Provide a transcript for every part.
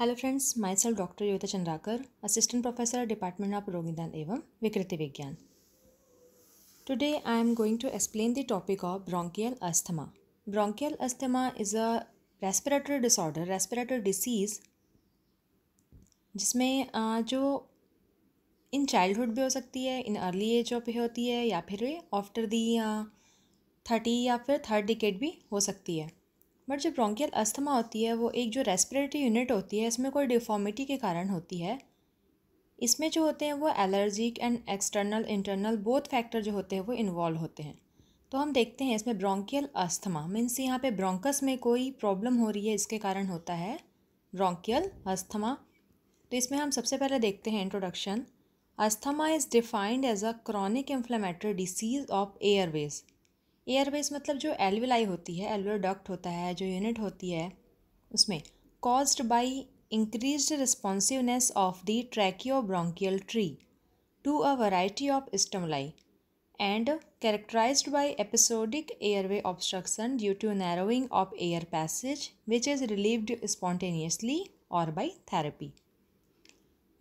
hello friends myself doctor Yogita Chandrakar assistant professor department of रोगिदान एवं विकृति विज्ञान today I am going to explain the topic of bronchial asthma bronchial asthma is a respiratory disorder respiratory disease जिसमें जो in childhood भी हो सकती है इन अर्ली एज ऑफ होती है या फिर आफ्टर दी थर्टी या फिर थर्ड डिकेट भी हो सकती है बट जो ब्रोंकियल अस्थमा होती है वो एक जो रेस्पिरेटरी यूनिट होती है इसमें कोई डिफॉर्मिटी के कारण होती है इसमें जो होते हैं वो allergic and external internal both factor जो होते हैं वो इन्वॉल्व होते हैं तो हम देखते हैं इसमें ब्रोंकियल अस्थमा मीन्स यहाँ पे ब्रोंकस में कोई प्रॉब्लम हो रही है इसके कारण होता है ब्रोंकियल अस्थमा तो इसमें हम सबसे पहले देखते हैं introduction asthma is defined as a chronic inflammatory disease of airways airways मतलब जो एलविलाई होती है एलवेल डक्ट होता है जो यूनिट होती है उसमें caused by increase responsiveness of the tracheobronchial tree to a variety of stimuli and characterize by episodic airway obstruction due to narrowing of air passage which is relieved spontaneously और by therapy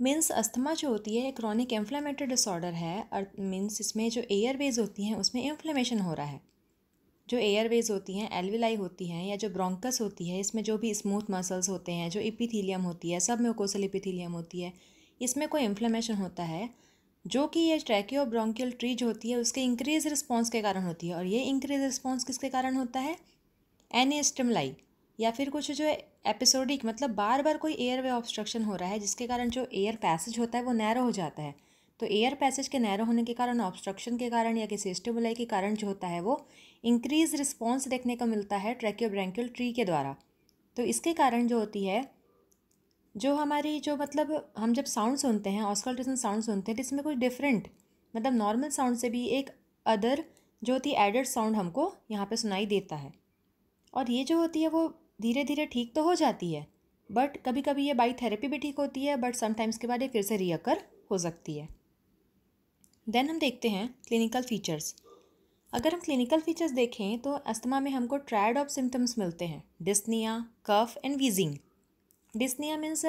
means asthma जो होती है chronic inflammatory disorder है means इसमें जो Airways होती हैं उसमें इन्फ्लेमेशन हो रहा है जो एयरवेज होती हैं एलविलाई होती हैं या जो ब्रोंकस होती है इसमें जो भी स्मूथ मसल्स होते हैं जो इपिथीलियम होती है सब में कोसल इपिथीलियम होती है इसमें कोई इन्फ्लेमेशन होता है जो कि ये ट्रैकियो ब्रोंकियल ट्री जो होती है उसके इंक्रीज रिस्पॉन्स के कारण होती है और ये इंक्रीज रिस्पॉन्स किसके कारण होता है एनिस्टमलाई या फिर कुछ जो एपिसोडिक मतलब बार बार कोई एयर वे ऑब्स्ट्रक्शन हो रहा है जिसके कारण जो एयर पैसेज होता है वो नैरो हो जाता है तो एयर पैसेज के नैरो होने के कारण ऑब्स्ट्रक्शन के कारण या किसी स्टिमुलाई के कारण जो होता है वो इंक्रीज रिस्पॉन्स देखने को मिलता है ट्रैक्योब्रैंक्यूल ट्री के द्वारा तो इसके कारण जो होती है जो हमारी जो मतलब हम जब साउंड सुनते हैं ऑस्कल्टेशन साउंड सुनते हैं तो इसमें कुछ डिफरेंट मतलब नॉर्मल साउंड से भी एक अदर जो होती है एडेड साउंड हमको यहाँ पे सुनाई देता है और ये जो होती है वो धीरे धीरे ठीक तो हो जाती है बट कभी कभी ये बाई थेरेपी भी ठीक होती है बट समटाइम्स के बाद ये फिर से रियकर हो सकती है देन हम देखते हैं क्लिनिकल फीचर्स अगर हम क्लिनिकल फीचर्स देखें तो अस्थमा में हमको ट्रायड ऑफ सिम्टम्स मिलते हैं dyspnea cough and wheezing dyspnea means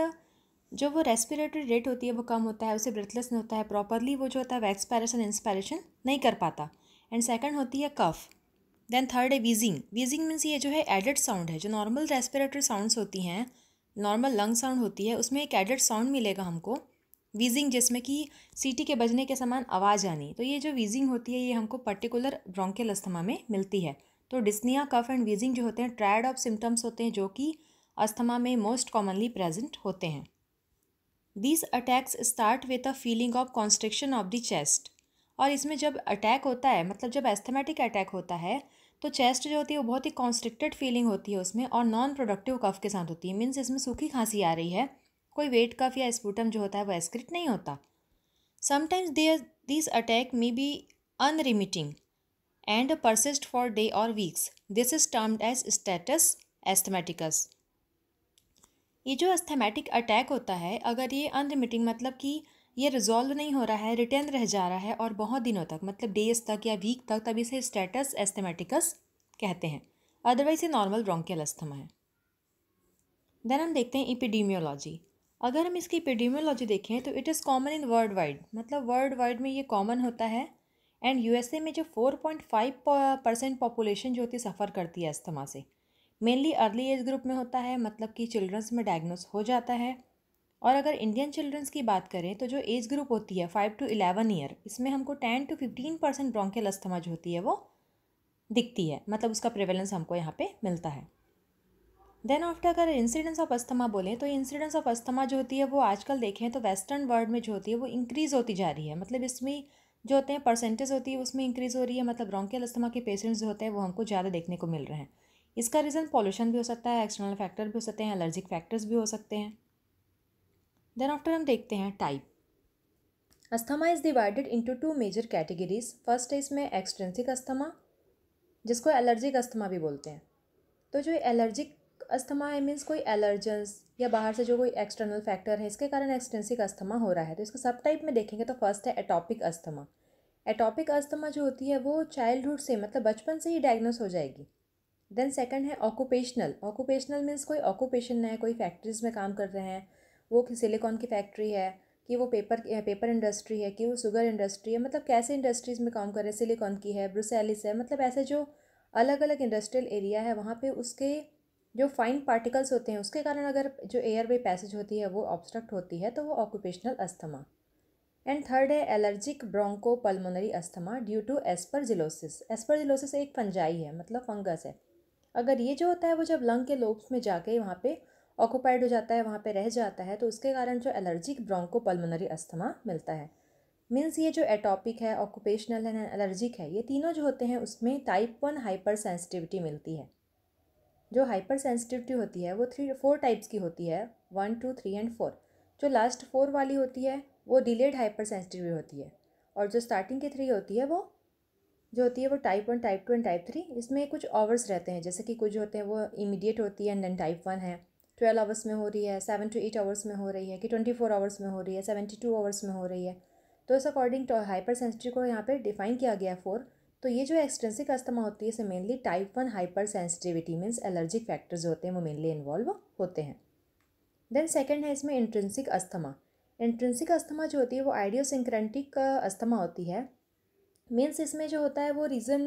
जो वो रेस्पिरेटरी रेट होती है वो कम होता है उसे ब्रेथलेस नहीं होता है प्रॉपरली वो जो होता है वैक्सपैरेशन इंस्पायरेशन नहीं कर पाता एंड सेकंड होती है कफ देन थर्ड है वीजिंग वीजिंग मीन्स ये जो है एडेड साउंड है जो नॉर्मल रेस्पिरेटरी साउंड्स होती हैं नॉर्मल लंग साउंड होती है उसमें एक एडेड साउंड मिलेगा हमको वीजिंग जिसमें कि सीटी के बजने के समान आवाज़ आनी तो ये जो वीजिंग होती है ये हमको पर्टिकुलर ब्रोंकेल अस्थमा में मिलती है तो डिस्निया कफ एंड वीजिंग जो होते हैं ट्रायड ऑफ सिम्टम्स होते हैं जो कि अस्थमा में मोस्ट कॉमनली प्रेजेंट होते हैं these attacks start with a feeling of constriction of the chest और इसमें जब अटैक होता है मतलब जब एस्थमेटिक अटैक होता है तो चेस्ट जो होती है वो बहुत ही कॉन्स्ट्रिक्टेड फीलिंग होती है उसमें और नॉन प्रोडक्टिव कफ के साथ होती है मीन्स इसमें सूखी खांसी आ रही है कोई वेट कफ या स्पूटम जो होता है वह एस्क्रिट नहीं होता sometimes they this attack may be unremitting and persist for day और weeks this is termed as status asthmaticus ये जो एस्थेमेटिक अटैक होता है अगर ये अनरिमिटिंग मतलब कि ये रिजॉल्व नहीं हो रहा है रिटर्न रह जा रहा है और बहुत दिनों तक मतलब डेज तक या वीक तक तब इसे स्टेटस एस्थमेटिकस कहते हैं अदरवाइज ये नॉर्मल ब्रोंकियल अस्थमा है देन हम देखते हैं इपिडीमियोलॉजी अगर हम इसकी एपिडेमियोलॉजी देखें तो it is common in worldwide मतलब वर्ल्ड वाइड में ये कॉमन होता है एंड यूएसए में जो four point five percent population जो होती है सफ़र करती है अस्थमा से मेनली अर्ली एज ग्रुप में होता है मतलब कि चिल्ड्रंस में डायग्नोस हो जाता है और अगर इंडियन चिल्ड्रंस की बात करें तो जो एज ग्रुप होती है फाइव टू इलेवन ईयर इसमें हमको ten to fifteen percent bronchial asthma जो होती है वो दिखती है मतलब उसका प्रिवेलेंस हमको यहाँ पे मिलता है देन आफ्टर अगर इंसिडेंस ऑफ अस्थमा बोलें तो इंसिडेंस ऑफ अस्थमा जो होती है वो आजकल देखें तो वेस्टर्न वर्ल्ड में जो होती है वो इंक्रीज़ होती जा रही है मतलब इसमें जो होते हैं परसेंटेज होती है उसमें इंक्रीज़ हो रही है मतलब ब्रोंकियल अस्थमा के पेशेंट्स जो होते हैं वो हमको ज़्यादा देखने को मिल रहे हैं इसका रीज़न पॉल्यूशन भी हो सकता है एक्सटर्नल फैक्टर भी हो सकते हैं एलर्जिक फैक्टर्स भी हो सकते हैं देन आफ्टर हम देखते हैं type asthma is divided into two major categories first है इसमें एक्सट्रेंसिक अस्थमा जिसको एलर्जिक अस्थमा भी बोलते हैं तो जो एलर्जिक अस्थमा आई मीन्स कोई एलर्जेंस या बाहर से जो कोई एक्सटर्नल फैक्टर है इसके कारण एक्सटेंसिक अस्थमा हो रहा है तो इसको सब टाइप में देखेंगे तो फर्स्ट है एटॉपिक अस्थमा एटॉपिक अस्थमा जो होती है वो चाइल्डहुड से मतलब बचपन से ही डायग्नोस हो जाएगी देन सेकंड है ऑक्यूपेशनल ऑक्यूपेशनल मीन्स कोई ऑक्यूपेशन है कोई फैक्ट्रीज़ में काम कर रहे हैं वो सिलिकॉन की फैक्ट्री है कि वो पेपर पेपर इंडस्ट्री है कि वो शुगर इंडस्ट्री है मतलब कैसे इंडस्ट्रीज़ में काम कर रहे हैं सिलिकॉन की है ब्रुसेलिस है मतलब ऐसे जो अलग अलग इंडस्ट्रियल एरिया है वहाँ पे उसके जो फाइन पार्टिकल्स होते हैं उसके कारण अगर जो एयर वे पैसेज होती है वो ऑब्स्ट्रक्ट होती है तो वो ऑक्यूपेशनल अस्थमा एंड थर्ड है allergic broncho pulmonary asthma due to aspergillosis aspergillosis एक फंजाई है मतलब फंगस है अगर ये जो होता है वो जब लंग के लोब्स में जाके वहाँ पे ऑक्यूपाइड हो जाता है वहाँ पे रह जाता है तो उसके कारण जो एलर्जिक ब्रोंको पल्मोनरी अस्थमा मिलता है मीन्स ये जो एटॉपिक है ऑक्यूपेशनल है एलर्जिक है ये तीनों जो होते हैं उसमें टाइप वन हाइपर सेंसिटिविटी मिलती है जो हाइपर सेंसिटिविटी होती है वो थ्री फोर टाइप्स की होती है one two three and four जो लास्ट फोर वाली होती है वो डिलेड हाइपर सेंसिटिविटी होती है और जो स्टार्टिंग की थ्री होती है वो जो होती है वो type one type two and type three इसमें कुछ आवर्स रहते हैं जैसे कि कुछ होते हैं वो इमीडिएट होती है एंड देन टाइप वन है ट्वेल्व आवर्स में हो रही है सेवन टू एट आवर्स में हो रही है कि ट्वेंटी फोर आवर्स में हो रही है सेवेंटी टू आवर्स में हो रही है तो इस अकॉर्डिंग टू हाइपर सेंसिटिव को यहाँ पर डिफाइन किया गया है फोर तो ये जो एक्सट्रेंसिक अस्थमा होती है इसे mainly type one hypersensitivity means allergic factors होते हैं वो मेनली इन्वॉल्व होते हैं देन सेकेंड है इसमें इंट्रेंसिक अस्थमा इंट्रेंसिक अस्थमा जो होती है वो आइडियोसिंक्रेंटिक अस्थमा होती है मीन्स इसमें जो होता है वो रीज़न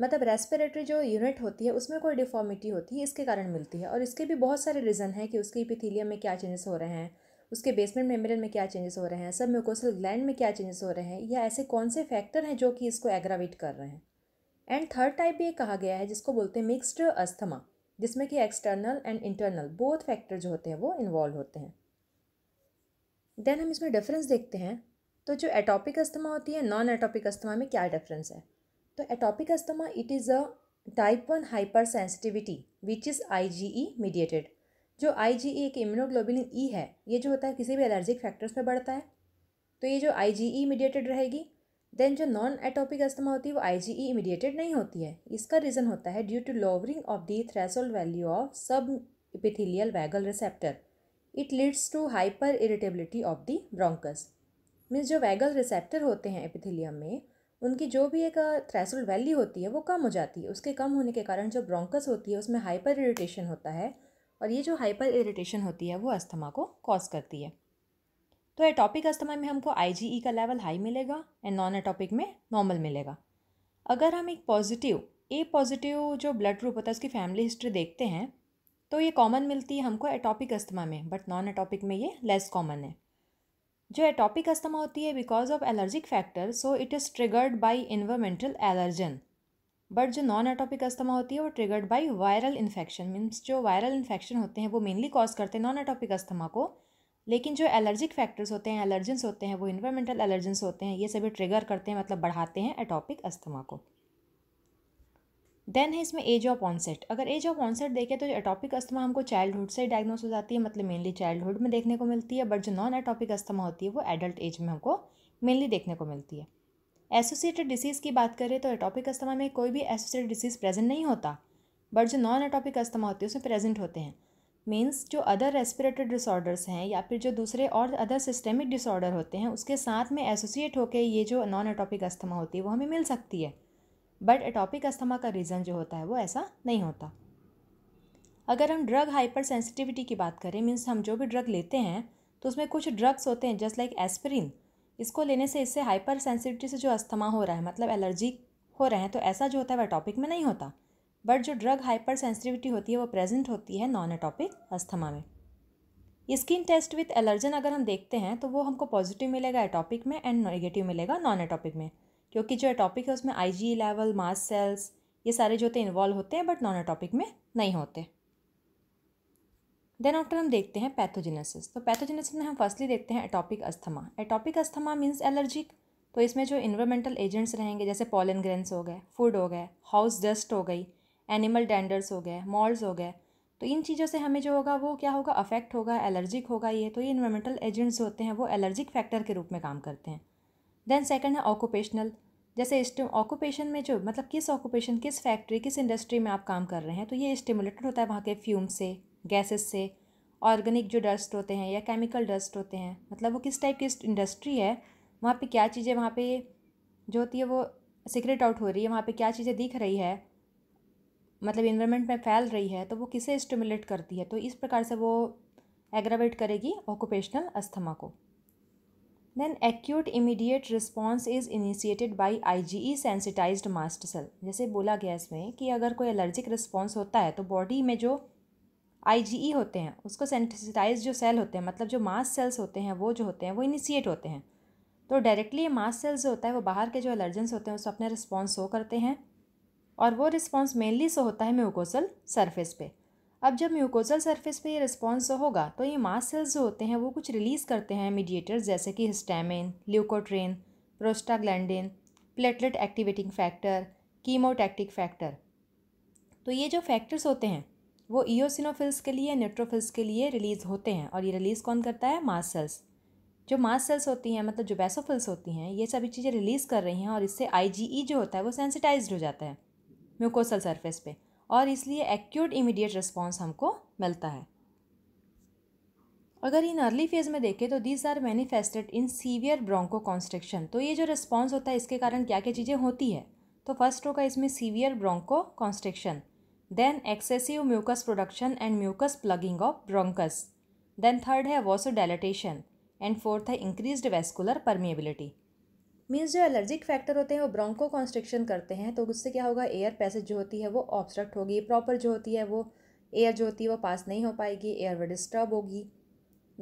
मतलब रेस्पिरेटरी जो यूनिट होती है उसमें कोई डिफॉर्मिटी होती है इसके कारण मिलती है और इसके भी बहुत सारे रीज़न हैं कि उसके इपिथीलियम में क्या चेंजेस हो रहे हैं उसके बेसमेंट मेम्ब्रेन में क्या चेंजेस हो रहे हैं सब म्यूकोसल ग्लैंड में क्या चेंजेस हो रहे हैं या ऐसे कौन से फैक्टर हैं जो कि इसको एग्रावेट कर रहे हैं एंड थर्ड टाइप भी कहा गया है जिसको बोलते हैं मिक्स्ड अस्थमा जिसमें कि external and internal both factor जो होते हैं वो इन्वॉल्व होते हैं देन हम इसमें डिफरेंस देखते हैं तो जो एटॉपिक अस्थमा होती है नॉन एटॉपिक अस्थमा में क्या डिफरेंस है तो atopic asthma it is a type one hypersensitivity which is I mediated जो आई जी ई एक इम्यूनोग्लोबिलिन ई e है ये जो होता है किसी भी एलर्जिक फैक्टर्स में बढ़ता है तो ये जो आई जी ई मीडिएटेड रहेगी देन जो नॉन एटोपिक अस्थमा होती है वो आई जी ई इमीडिएटेड नहीं होती है इसका रीज़न होता है due to lowering of the threshold value of subepithelial vagal receptor it leads to hyperirritability of the bronchus means जो वैगल रिसेप्टर होते हैं एपिथीलियम में उनकी जो भी एक थ्रेसोल वैल्यू होती है वो कम हो जाती है उसके कम होने के कारण जो ब्रोंकस होती है उसमें हाइपर इरिटेशन होता है और ये जो हाइपर इरिटेशन होती है वो अस्थमा को कॉज करती है तो एटॉपिक अस्थमा में हमको आई e का लेवल हाई मिलेगा एंड नॉन एटॉपिक में नॉर्मल मिलेगा अगर हम एक पॉजिटिव ए पॉजिटिव जो ब्लड ग्रुप होता है उसकी फैमिली हिस्ट्री देखते हैं तो ये कॉमन मिलती है हमको एटॉपिक अस्थमा में बट नॉन एटॉपिक में ये लेस कॉमन है जो एटॉपिक अस्थमा होती है because of allergic factor so it is triggered by environmental allergen but जो नॉन एटोपिक अस्थमा होती है वो triggered by viral infection means जो वायरल इन्फेक्शन होते हैं वो मेनली कॉज करते हैं नॉन एटोपिक अस्थमा को लेकिन जो एलर्जिक फैक्टर्स होते हैं एलर्जेंस होते हैं वो इन्वायरमेंटल एलर्जेंस होते हैं ये सभी ट्रिगर करते हैं मतलब बढ़ाते हैं एटॉपिक अस्थमा को देन है इसमें एज ऑफ ऑनसेट अगर एज ऑफ ऑनसेट देखें तो एटॉपिक अस्थमा हमको चाइल्डहुड से डायग्नोस हो जाती है मतलब मेनली चाइल्डहुड में देखने को मिलती है बट जो नॉन एटॉपिक अस्थमा होती है वो एडल्ट एज में हमको मेनली देखने को मिलती है एसोसिएटेड डिसीज़ की बात करें तो एटॉपिक अस्थमा में कोई भी एसोसिएटेड डिसीज़ प्रेजेंट नहीं होता बट जो नॉन एटॉपिक अस्थमा होती है उसमें प्रेजेंट होते हैं मीन्स जो अदर रेस्पिरेटरी डिसऑर्डर्स हैं या फिर जो दूसरे और अदर सिस्टेमिक डिसऑर्डर होते हैं उसके साथ में एसोसिएट होकर ये जो नॉन एटॉपिक अस्थमा होती है वो हमें मिल सकती है बट एटॉपिक अस्थमा का रीज़न जो होता है वो ऐसा नहीं होता अगर हम ड्रग हाइपर सेंसिटिविटी की बात करें मीन्स हम जो भी ड्रग लेते हैं तो उसमें कुछ ड्रग्स होते हैं जस्ट लाइक एस्पिरिन इसको लेने से इससे हाइपर सेंसिटिविटी से जो अस्थमा हो रहा है मतलब एलर्जी हो रहे हैं तो ऐसा जो होता है वह अटॉपिक में नहीं होता बट जो ड्रग हाइपर सेंसिटिविटी होती है वो प्रेजेंट होती है नॉन एटॉपिक अस्थमा में स्किन टेस्ट विथ एलर्जन अगर हम देखते हैं तो वो हमको पॉजिटिव मिलेगा एटॉपिक में एंड नेगेटिव मिलेगा नॉन एटॉपिक में क्योंकि जो एटॉपिक है उसमें आईजी लेवल मास सेल्स ये सारे जो होते हैं इन्वॉल्व होते हैं बट नॉन एटॉपिक में नहीं होते देन आफ्टर हम देखते हैं पैथोजेनेसिस तो पैथोजेनेसिस में हम फर्स्टली देखते हैं atopic asthma atopic asthma means allergic तो इसमें जो इन्वायरमेंटल एजेंट्स रहेंगे जैसे पॉलन ग्रेन्स हो गए फूड हो गए हाउस डस्ट हो गई एनिमल डेंडर्स हो गए मॉल्स हो गए तो इन चीज़ों से हमें जो होगा वो क्या होगा अफेक्ट होगा एलर्जिक होगा ये तो ये इन्वायरमेंटल एजेंट्स होते हैं वो एलर्जिक फैक्टर के रूप में काम करते हैं देन सेकंड है ऑक्यूपेशनल जैसे ऑक्यूपेशन में जो मतलब किस ऑक्यूपेशन किस फैक्ट्री किस इंडस्ट्री में आप काम कर रहे हैं तो ये स्टिमुलेटेड होता है वहाँ के फ्यूम से गैसेस से ऑर्गेनिक जो डस्ट होते हैं या केमिकल डस्ट होते हैं मतलब वो किस टाइप की इंडस्ट्री है वहाँ पे क्या चीज़ें वहाँ पे जो होती है वो सिक्रेट आउट हो रही है वहाँ पे क्या चीज़ें दिख रही है मतलब इन्वायरमेंट में फैल रही है तो वो किसे स्टिमुलेट करती है तो इस प्रकार से वो एग्रावेट करेगी ऑक्यूपेशनल अस्थमा को then acute immediate response is initiated by I G E sensitize mast cell जैसे बोला गया इसमें कि अगर कोई एलर्जिक रिस्पॉन्स होता है तो बॉडी में जो आई e होते हैं उसको सेंटिसटाइज जो सेल होते हैं मतलब जो मास सेल्स होते हैं वो जो होते हैं वो इनिशिएट होते हैं तो डायरेक्टली ये मास सेल्स जो होता है वो बाहर के जो एलर्जेंस होते हैं उसको अपने रिस्पॉन्स शो करते हैं और वो रिस्पॉन्स मेनली सो होता है म्यूकोसल सरफेस पे अब जब म्यूकोसल सरफेस पे ये रिस्पॉन्स होगा तो ये मास सेल्स जो होते हैं वो कुछ रिलीज़ करते हैं मीडिएटर्स जैसे कि histamine leukotriene prostaglandin platelet activating factor chemotactic factor तो ये जो फैक्टर्स होते हैं वो ईओसिनोफिल्स के लिए न्यूट्रोफिल्स के लिए रिलीज़ होते हैं और ये रिलीज़ कौन करता है मास सेल्स जो मास सेल्स होती हैं मतलब जो बेसोफिल्स होती हैं ये सभी चीज़ें रिलीज़ कर रही हैं और इससे आई e जो होता है वो सेंसिटाइज हो जाता है म्यूकोसल सरफेस पे और इसलिए एक्यूट इमीडिएट रिस्पॉन्स हमको मिलता है अगर इन अर्ली फेज़ में देखें तो these are manifested in severe bronchoconstriction तो ये जो रिस्पॉन्स होता है इसके कारण क्या क्या चीज़ें होती है तो फर्स्ट होगा इसमें severe bronchoconstriction then excessive mucus production and mucus plugging of bronchus then third है डेलेटेशन एंड फोर्थ है इंक्रीज्ड वेस्कुलर परमिएबिलिटी मीन्स जो एलर्जिक फैक्टर होते हैं वो ब्रोंको कॉन्स्ट्रिक्शन करते हैं तो उससे क्या होगा एयर पैसेज जो होती है वो ऑब्स्ट्रक्ट होगी प्रॉपर जो होती है वो एयर जो होती है वो पास नहीं हो पाएगी एयर वो डिस्टर्ब होगी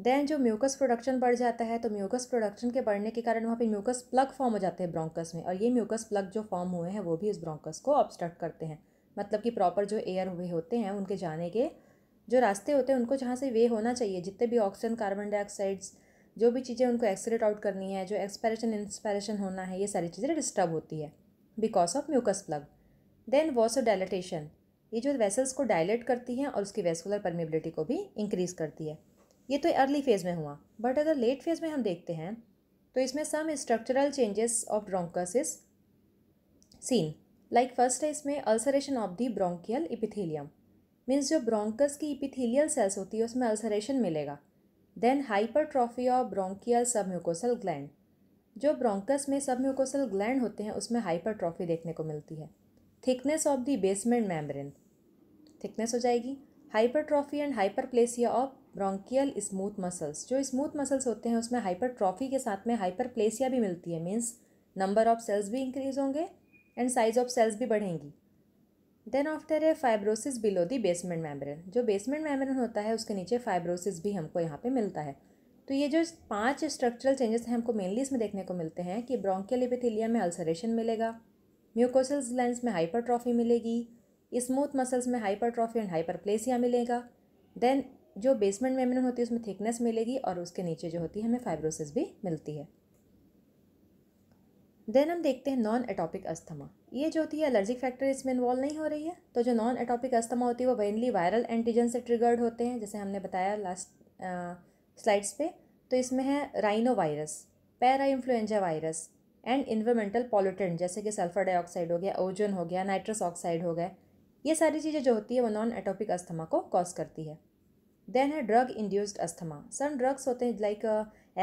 देन जो म्यूकस प्रोडक्शन बढ़ जाता है तो म्यूकस प्रोडक्शन के बढ़ने के कारण वहाँ पे म्यूकस प्लग फॉर्म हो जाते हैं ब्रोंकस में और ये म्यूकस प्लग जो फॉर्म हुए हैं वो भी इस ब्रोंकस को ऑब्स्ट्रक्ट करते हैं मतलब कि प्रॉपर जो एयर वे होते हैं उनके जाने के जो रास्ते होते हैं उनको जहाँ से वे होना चाहिए जितने भी ऑक्सीजन कार्बन डाइऑक्साइड्स जो भी चीज़ें उनको एक्सरेट आउट करनी है जो एक्सपायरेशन इंस्पायरेशन होना है ये सारी चीज़ें डिस्टर्ब होती है because of mucus plug then was of dilatation ये जो वेसल्स को डायलेट करती हैं और उसकी वेस्कुलर परमिबिलिटी को भी इंक्रीज़ करती है ये तो अर्ली फेज़ में हुआ बट अगर लेट फेज़ में हम देखते हैं तो इसमें some structural changes of bronchus is seen like first है इसमें ulceration of the bronchial epithelium means जो ब्रोंकस की इपिथीलियल सेल्स होती है उसमें अल्सरेशन मिलेगा then hypertrophy of bronchial mucosal gland जो ब्रोंकस में सबम्यूकोसल ग्लैंड होते हैं उसमें हाइपरट्रॉफी देखने को मिलती है thickness of the basement membrane thickness हो जाएगी hypertrophy and hyperplasia of bronchial smooth muscles जो स्मूथ मसल्स होते हैं उसमें हाइपरट्रॉफी के साथ में हाइपरप्लेसिया भी मिलती है मीन्स नंबर ऑफ सेल्स भी इंक्रीज होंगे एंड साइज ऑफ सेल्स भी बढ़ेंगी देन आफ्टर है fibrosis below the basement membrane जो बेसमेंट मेम्ब्रेन होता है उसके नीचे फाइब्रोसिस भी हमको यहाँ पे मिलता है तो ये जो पांच स्ट्रक्चरल चेंजेस हैं हमको मेनली इसमें देखने को मिलते हैं कि ब्रोंकियल एपिथेलिया में अल्सरेशन मिलेगा म्यूकोसल लेंस में हाइपरट्रॉफी मिलेगी स्मूथ मसल्स में हाइपरट्रॉफी एंड हाइपरप्लेसिया मिलेगा देन जो बेसमेंट मेम्ब्रेन होती है उसमें थिकनेस मिलेगी और उसके नीचे जो होती है हमें फाइब्रोसिस भी मिलती है देन हम देखते हैं नॉन एटॉपिक अस्थमा ये जो होती है एलर्जिक फैक्टर इसमें इन्वॉल्व नहीं हो रही है तो जो नॉन एटॉपिक अस्थमा होती है वो मेनली वायरल एंटीजन से ट्रिगर्ड होते हैं जैसे हमने बताया लास्ट स्लाइड्स पे तो इसमें है rhinovirus parainfluenza virus and environmental pollutant जैसे कि सल्फर डाइऑक्साइड हो गया ओजन हो गया नाइट्रस ऑक्साइड हो गया ये सारी चीज़ें जो होती है वो नॉन एटोपिक अस्थमा को कॉज करती है देन है drug induced asthma some drugs होते हैं like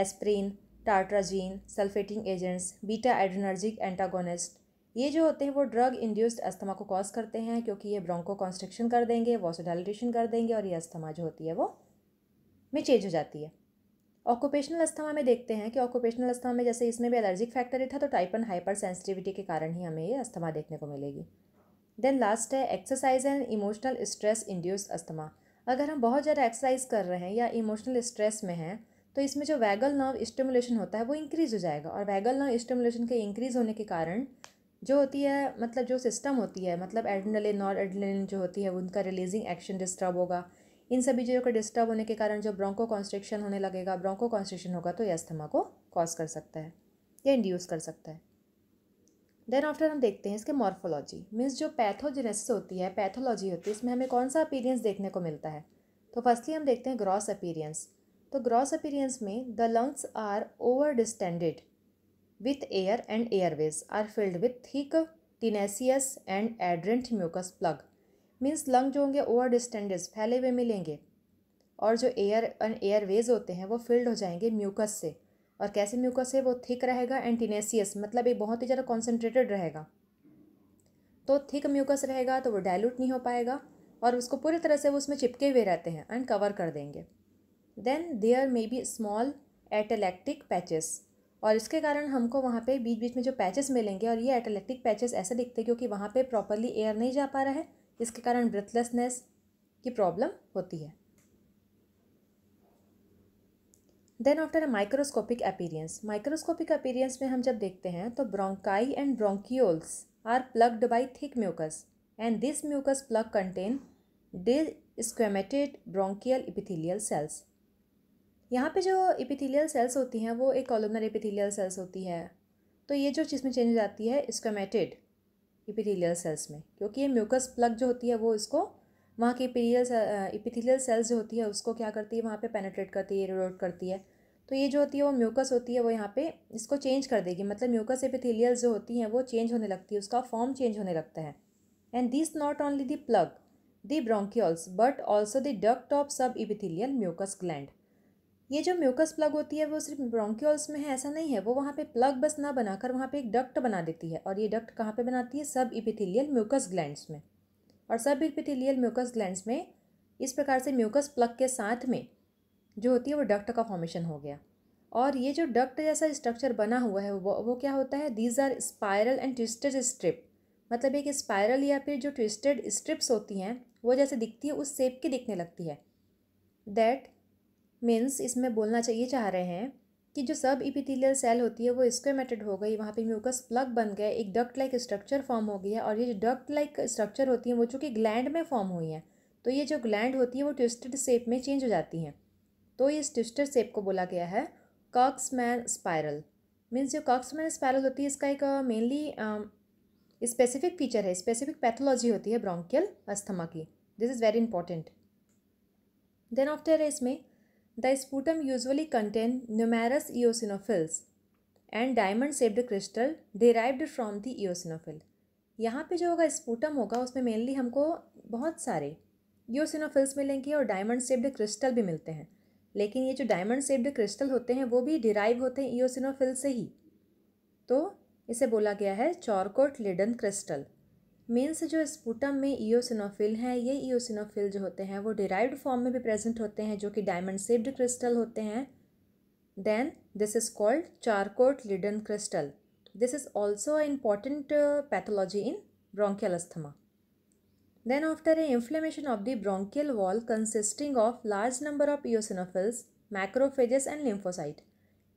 aspirin tartrazine sulphating agents beta adrenergic antagonist ये जो होते हैं वो ड्रग इंड्यूस्ड अस्थमा को कॉज करते हैं क्योंकि ये ब्रोंको कॉन्स्ट्रक्शन कर देंगे वॉसोडाइलेटेशन कर देंगे और ये अस्थमा जो होती है वो में चेंज हो जाती है ऑक्यूपेशनल अस्थमा में देखते हैं कि ऑक्यूपेशनल अस्थमा में जैसे इसमें भी एलर्जिक फैक्टर था तो टाइप वन हाइपर सेंसिटिविटी के कारण ही हमें ये अस्थमा देखने को मिलेगी देन लास्ट है exercise and emotional stress induced asthma अगर हम बहुत ज़्यादा एक्सरसाइज कर रहे हैं या इमोशनल स्ट्रेस में हैं तो इसमें जो वैगल नर्व स्टिमुलेशन होता है वो इंक्रीज़ हो जाएगा और वैगल नर्व स्टिमुलेशन के इंक्रीज़ होने के कारण जो होती है मतलब जो सिस्टम होती है मतलब एडनल नॉन एड्रेनलिन जो होती है उनका रिलीजिंग एक्शन डिस्टर्ब होगा इन सभी चीज़ों का डिस्टर्ब होने के कारण जो ब्रोंको कॉन्स्ट्रिक्शन होने लगेगा ब्रोंको कॉन्स्ट्रिक्शन होगा तो अस्थमा को कॉज कर सकता है या इंड्यूस कर सकता है देन आफ्टर हम देखते हैं इसके मॉर्फोलॉजी मीन्स जो पैथोजेनेसिस होती है पैथोलॉजी होती है इसमें हमें कौन सा अपीरियंस देखने को मिलता है तो फर्स्टली हम देखते हैं ग्रॉस अपीरियंस तो ग्रॉस अपीरियंस में the lungs are over distended with air and airways are filled with thick tenacious and adherent mucus plug means lung जो होंगे ओवर डिस्टेंडेड फैले हुए मिलेंगे और जो एयर एंड एयरवेज होते हैं वो फिल्ड हो जाएंगे म्यूकस से और कैसे म्यूकस है वो थिक रहेगा एंड टीनेसियस मतलब ये बहुत ही ज़्यादा कॉन्सेंट्रेटेड रहेगा तो थिक म्यूकस रहेगा तो वो डाइल्यूट नहीं हो पाएगा और उसको पूरी तरह से वो उसमें चिपके हुए रहते हैं एंड कवर कर देंगे then there may be small atelectatic patches और इसके कारण हमको वहाँ पे बीच बीच में जो पैचेस मिलेंगे और ये एटलेक्टिक पैचेस ऐसे दिखते हैं क्योंकि वहाँ पे प्रॉपरली एयर नहीं जा पा रहा है इसके कारण ब्रेथलेसनेस की प्रॉब्लम होती है then after a microscopic appearance microscopic appearance में हम जब देखते हैं तो bronchi and bronchioles are plugged by thick mucus and this mucus plug contain desquamated bronchial epithelial cells यहाँ पे जो एपिथेलियल सेल्स होती हैं वो एक कॉलमनर एपिथेलियल सेल्स होती है तो ये जो चीज़ में चेंज हो जाती है स्कमेटेड एपिथेलियल सेल्स में क्योंकि ये म्यूकस प्लग जो होती है वो इसको वहाँ की एपिथेलियल एपिथेलियल सेल्स जो होती है उसको क्या करती है वहाँ पे पेनेट्रेट करती है रोड करती है तो ये जो होती है वो म्यूकस होती है वो यहाँ पे इसको चेंज कर देगी मतलब म्यूकस एपिथेलियल जो होती हैं वो चेंज होने लगती है उसका फॉर्म चेंज होने लगता है and this not only the plug the bronchials but also the duct of subepithelial mucus gland ये जो म्यूकस प्लग होती है वो सिर्फ ब्रोंक्योल्स में है ऐसा नहीं है वो वहाँ पे प्लग बस ना बनाकर वहाँ पे एक डक्ट बना देती है और ये डक्ट कहाँ पे बनाती है सब इपिथिलियल म्यूकस ग्लैंड्स में और सब इपिथिलियल म्यूकस ग्लैंड्स में इस प्रकार से म्यूकस प्लग के साथ में जो होती है वो डक्ट का फॉर्मेशन हो गया और ये जो डक्ट जैसा स्ट्रक्चर बना हुआ है वो वो क्या होता है these are spiral and twisted strip मतलब एक स्पायरल या फिर जो ट्विस्टेड स्ट्रिप्स होती हैं वो जैसे दिखती है उस सेप की दिखने लगती है दैट मीन्स इसमें बोलना चाहिए चाह रहे हैं कि जो सब इपिथीलियल सेल होती है वो स्क्वेमेटेड हो गई वहाँ पे म्यूकस प्लग बन गए एक डक्ट लाइक स्ट्रक्चर फॉर्म हो गया और ये जो डक्ट लाइक स्ट्रक्चर होती है वो चूँकि ग्लैंड में फॉर्म हुई हैं तो ये जो ग्लैंड होती है वो ट्विस्टेड शेप में चेंज हो जाती हैं तो इस ट्विस्टेड शेप को बोला गया है कॉक्समैन स्पायरल मीन्स जो कॉक्समैन स्पायरल होती है इसका एक मेनली स्पेसिफिक फीचर है स्पेसिफिक पैथोलॉजी होती है ब्रोंकियल अस्थमा की this is very important then after इसमें The sputum usually contain numerous eosinophils and diamond shaped crystal derived from the eosinophil यहाँ पे जो होगा स्पूटम होगा उसमें मेनली हमको बहुत सारे ईसिनोफिल्स मिलेंगे और डायमंड सेब्ड क्रिस्टल भी मिलते हैं लेकिन ये जो डायमंड सेब्ड क्रिस्टल होते हैं वो भी डिराइव होते हैं ईसिनोफिल से ही तो इसे बोला गया है चौरकोट लिडन क्रिस्टल से जो स्पूटम में ईओसिनोफिल हैं ये ईओसिनोफिल जो होते हैं वो डिराइव्ड फॉर्म में भी प्रेजेंट होते हैं जो कि डायमंड सेप्ड क्रिस्टल होते हैं then this is called Charcot Leyden crystal this is also a important pathology in bronchial asthma then after a inflammation of the bronchial wall consisting of large number of eosinophils macrophages and lymphocyte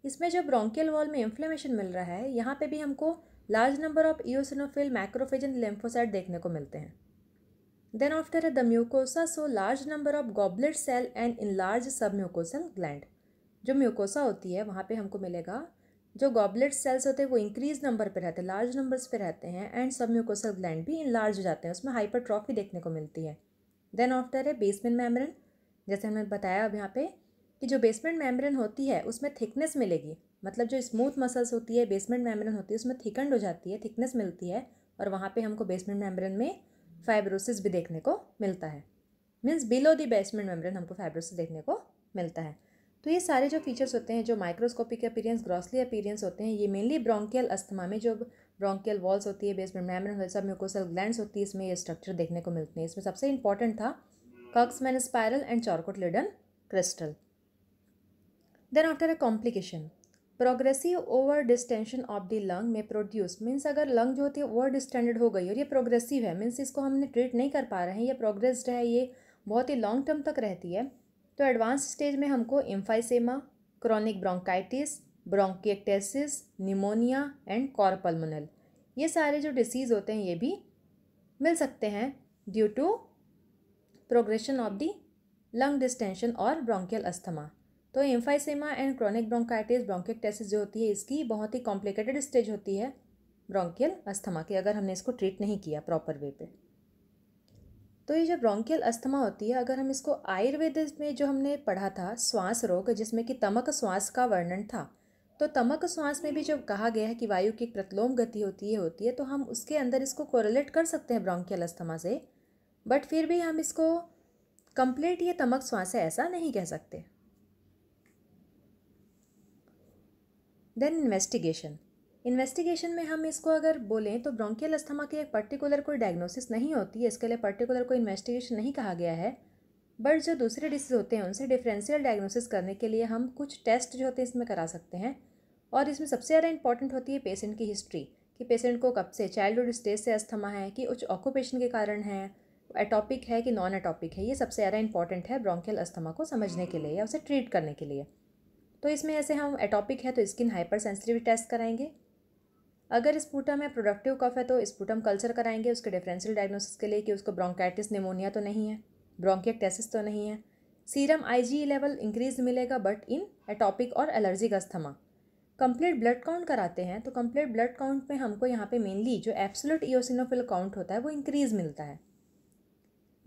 इसमें जो bronchial wall में inflammation मिल रहा है यहाँ पे भी हमको large number of eosinophil macrophage and देखने को मिलते हैं देन आफ्टर है the mucosa so large number of goblet cell and in large submucosal gland जो म्यूकोसा होती है वहाँ पे हमको मिलेगा जो गॉबलेट सेल्स होते हैं वो इंक्रीज नंबर पे रहते हैं लार्ज नंबर्स पे रहते हैं एंड सब म्यूकोसल ग्लैंड भी इन लार्ज हो जाते हैं उसमें हाइपरट्रॉफी देखने को मिलती है देन आफ्टर है बेसमेंट मैमरन जैसे हमने बताया अब यहाँ पे कि जो बेसमेंट मैमरन होती है उसमें थिकनेस मिलेगी मतलब जो स्मूथ मसल्स होती है बेसमेंट मेम्ब्रेन होती है उसमें थिकंड हो जाती है थिकनेस मिलती है और वहाँ पे हमको बेसमेंट मेम्ब्रेन में फाइब्रोसिस भी देखने को मिलता है means below the basement membrane हमको फाइब्रोसिस देखने को मिलता है तो ये सारे जो फीचर्स होते हैं जो माइक्रोस्कोपिक अपीरियंस ग्रॉसली अपीरियंस होते हैं ये मेनली ब्रोंकियल अस्थमा में जो ब्रोंकियल वॉल्स होती है बेसमेंट मेम्ब्रेन होती है सब म्यूकोसल ग्लैंड्स होती है इसमें ये स्ट्रक्चर देखने को मिलते हैं इसमें सबसे इंपॉर्टेंट था Curschmann spiral and Leyden crystal then after a complication progressive over distension of the lung में प्रोड्यूस मीन्स अगर लंग जो होती है ओवर डिस्टेंडेड हो गई और ये प्रोग्रेसिव है मीन्स इसको हमने ट्रीट नहीं कर पा रहे हैं ये प्रोग्रेस्ड है ये बहुत ही लॉन्ग टर्म तक रहती है तो एडवांस स्टेज में हमको emphysema chronic bronchitis bronchiectasis pneumonia and cor pulmonale ये सारे जो डिसीज़ होते हैं ये भी मिल सकते हैं due to progression of the lung distension और ब्रोंकियल अस्थमा तो emphysema and chronic bronchitis test जो होती है इसकी बहुत ही कॉम्प्लिकेटेड स्टेज होती है ब्रोंकियल अस्थमा की अगर हमने इसको ट्रीट नहीं किया प्रॉपर वे पे तो ये जो ब्रोंकियल अस्थमा होती है अगर हम इसको आयुर्वेद में जो हमने पढ़ा था श्वास रोग जिसमें कि तमक श्वास का वर्णन था तो तमक श्वास में भी जब कहा गया है कि वायु की प्रतलोम गति होती है होती है तो हम उसके अंदर इसको कोरिलेट कर सकते हैं ब्रोंकियल अस्थमा से बट फिर भी हम इसको कंप्लीट ये तमक श्वास है ऐसा नहीं कह सकते देन इन्वेस्टिगेशन इन्वेस्टिगेशन में हम इसको अगर बोलें तो ब्रोंकियल अस्थमा की एक पर्टिकुलर कोई डायग्नोसिस नहीं होती है इसके लिए पर्टिकुलर कोई इन्वेस्टिगेशन नहीं कहा गया है बट जो दूसरे डिसीज़ होते हैं उनसे डिफरेंशियल डायग्नोसिस करने के लिए हम कुछ टेस्ट जो होते हैं इसमें करा सकते हैं और इसमें सबसे ज़्यादा इंपॉर्टेंट होती है पेशेंट की हिस्ट्री कि पेशेंट को कब से चाइल्डहुड स्टेज से अस्थमा है कि उच्च ऑक्यूपेशन के कारण है एटॉपिक है कि नॉन एटॉपिक है ये सबसे ज़्यादा इंपॉर्टेंट है ब्रोंकियल अस्थमा को समझने के लिए या उसे ट्रीट करने के लिए तो इसमें ऐसे हम एटॉपिक है तो स्किन हाइपर सेंसिटिव टेस्ट कराएंगे अगर स्पूटम है प्रोडक्टिव कफ है तो स्पूटम कल्चर कराएंगे उसके डिफरेंशियल डायग्नोसिस के लिए कि उसको ब्रोंकाइटिस निमोनिया तो नहीं है ब्रोंकियकटेसिस तो नहीं है सीरम आईजी लेवल इंक्रीज मिलेगा बट इन एटॉपिक और allergic asthma complete blood count कराते हैं तो कंप्लीट ब्लड काउंट में हमको यहाँ पे मेनली जो एब्सोल्यूट ईओसिनोफिल काउंट होता है वो इंक्रीज़ मिलता है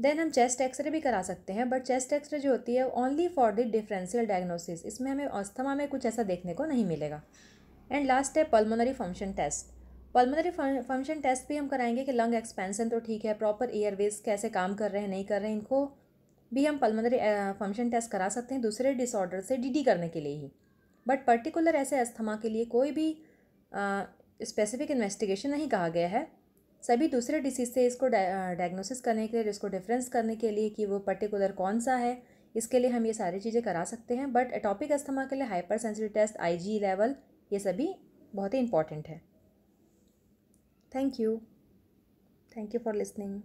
देन हम चेस्ट एक्सरे भी करा सकते हैं बट चेस्ट एक्सरे जो होती है only for the differential diagnosis इसमें हमें अस्थमा में कुछ ऐसा देखने को नहीं मिलेगा एंड लास्ट है pulmonary function test pulmonary function test भी हम कराएंगे कि लंग एक्सपेंसन तो ठीक है प्रॉपर एयरवेज कैसे काम कर रहे हैं नहीं कर रहे हैं इनको भी हम पल्मोनरी फंक्शन टेस्ट करा सकते हैं दूसरे डिसऑर्डर से डीडी करने के लिए ही बट पर्टिकुलर ऐसे अस्थमा के लिए कोई भी स्पेसिफिक इन्वेस्टिगेशन नहीं कहा गया है सभी दूसरे डिसीज़ से इसको डायग्नोसिस करने के लिए इसको डिफरेंस करने के लिए कि वो पर्टिकुलर कौन सा है इसके लिए हम ये सारी चीज़ें करा सकते हैं बट एटॉपिक अस्थमा के लिए hyper sensitive test I level ये सभी बहुत ही इंपॉर्टेंट है thank you thank you for listening